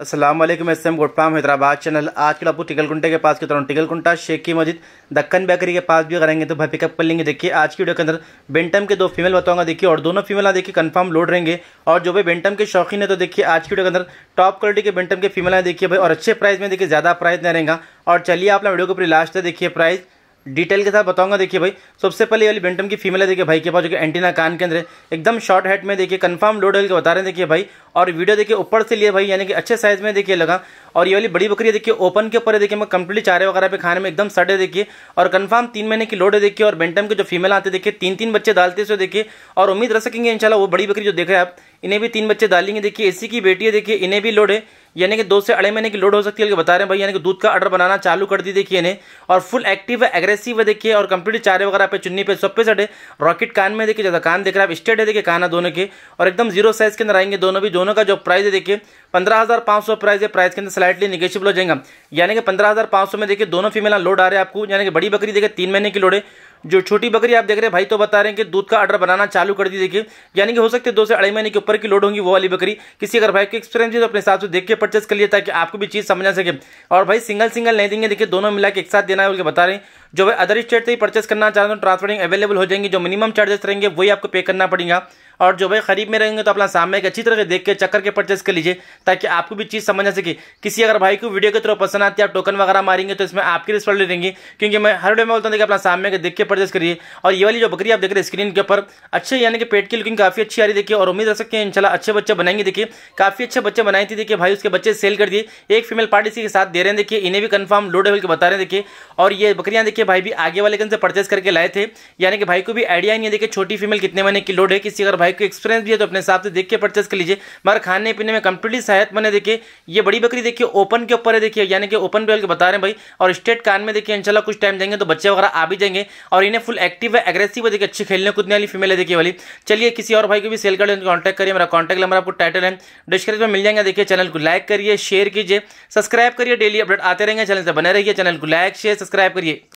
Aslam S M from Hyderabad channel आज कल आपको टिकलकुंटे के पास की तरह टिकलकुंटा शेख की मस्जिद दक्कन बेकरी के पास भी करेंगे तो भाई पिकअप कर लेंगे देखिए आज की वीडियो के अंदर बेंटम के दो फीमेल बताऊंगा देखिए और दोनों फीमेल देखिए कंफर्म लोड रहेंगे और जो भाई बेंटम के शौकीन है तो देखिए आज की वीडियो के अंदर टॉप क्वालिटी के बेंटम के फीमेल देखिए भाई और अच्छे प्राइस में देखिए ज़्यादा प्राइस नहीं रहेगा और चलिए आप वीडियो को पूरी लास्ट देखिए प्राइस डिटेल के साथ बताऊंगा देखिए भाई सबसे पहले वाली बेंटम की फीमेल है देखिए भाई के पास जो कि एंटीना कान के अंदर एकदम शॉर्ट हेड में देखिए कंफर्म लोड के बता रहे हैं देखिए भाई और वीडियो देखिए ऊपर से लिए भाई यानी कि अच्छे साइज में देखिए लगा और ये वाली बड़ी बकरी देखिए ओपन के ऊपर है देखिए मैं कंप्लीटली चारे वगैरह पे खाने में एकदम सड़ है देखिए और कन्फर्म तीन महीने की लोड है देखिए और बेंटम के जो फीमेल आते देखिए तीन तीन बच्चे डालते हुए देखिए और उम्मीद रख सकेंगे इनशाला वो बड़ी बकरी जो देख रहे हैं आप इन्हें भी तीन बच्चे डालेंगे देखिए इसी की बेटी है देखिए इन्हें भी लोड है यानी कि दो से अड़े महीने की लोड हो सकती है बता रहे हैं भाई यानी कि दूध का ऑर्डर बनाना चालू कर दी देखिए इन्हें और फुल एक्टिव है एग्रेसिव है देखिए और कंप्लीट चारे वगैरह पे चुन्नी पे सब पे सटे रॉकेट कान में देखिए ज़्यादा कान देख रहे हैं आप स्टेट है देखिए कान है दोनों के और एकदम जीरो साइज के अंदर आएंगे दोनों भी दोनों का जो प्राइस है देखिए पंद्रह हज़ार सौ प्राइस है प्राइस के अंदर स्लाइटली निगेशिबल हो जाएगा यानी कि पंद्रह हज़ार सौ में देखिए दोनों फीमेल लोड आ रहे हैं आपको यानी कि बड़ी बकरी देखिए तीन महीने की लोड है जो छोटी बकरी आप देख रहे हैं भाई तो बता रहे हैं कि दूध का ऑर्डर बनाना चालू कर दी देखिए यानी कि हो सकते हैं दो से अढ़ाई महीने के ऊपर की लोड होंगी वो वाली बकरी किसी अगर भाई के एक्सपीरियंस है तो अपने हिसाब से देख के परचेस कर लिए ताकि आपको भी चीज़ समझ आ सके और भाई सिंगल सिंगल नहीं देंगे देखिए दोनों मिला के एक साथ देना है बोल के बता रहे हैं जो भाई अदर स्टेट से ही परचेस करना चाहते हो ट्रांसपोर्टिंग अवेलेबल हो जाएंगी जो मिनिमम चार्जेस रहेंगे वही आपको पे करना पड़ेगा और जो भाई खरीब में रहेंगे तो अपना सामने एक अच्छी तरह से देख के चक्कर के परचेस कर लीजिए ताकि आपको भी चीज़ समझ आ सके किसी अगर भाई को वीडियो के थ्रू पसंद आती है आप टोकन वगैरह मारेंगे तो इसमें आपकी रिस्पॉन्ड देंगे क्योंकि मैं हर डे में बोलता हूँ कि अपना सामने के देख के परचेस करिए और ये वाली जो बकरी आप देख रहे हैं स्क्रीन के ऊपर अच्छे यानी कि पेट की लुकिंग काफ़ी अच्छी आ रही देखिए और उम्मीद रख सकते हैं इनशाला अच्छे बच्चे बनाएंगे देखिए काफ़ी अच्छे बच्चे बनाई थी देखिए भाई उसके बच्चे सेल कर दिए एक फीमेल पार्टी इसी के साथ दे रहे हैं देखिए इन्हें भी कन्फर्म लो डेवल के बता रहे हैं देखिए और ये बकरियाँ देखिए भाई भी आगे वाले गन से परचेज करके लाए थे यानी कि भाई को भी आइडिया नहीं है देखिए छोटी फीमेल कितने महीने की लोड है किसी अगर भाई को एक्सपीरियंस भी है तो अपने हिसाब से देख के परचेज कर लीजिए मगर खाने पीने में कंप्लीटली सहायत बने देखिए ये बड़ी बकरी देखिए ओपन के ऊपर है देखिए यानी कि ओपन बेल के बता रहे हैं भाई और स्टेट कान में देखिए इनशाला कुछ टाइम जाएंगे तो बच्चे वगैरह आ भी जाएंगे और इन्हें फुल एक्टिव है एग्रेसिव है देखिए अच्छी खेलने कूदने वाली फीमेल है देखिए वाली चलिए किसी और भाई को भी सेल कर लेकिन कॉन्टैक्ट करिए मेरा कॉन्टैक्ट नंबर आपको टाइटल है डिस्क्रिप्शन में मिल जाएंगे देखिए चैनल को लाइक करिए शेयर कीजिए सब्सक्राइब करिए डेली अपडेट आते रहेंगे चैनल से बने रहिए चैनल को लाइक शेयर सब्सक्राइब करिए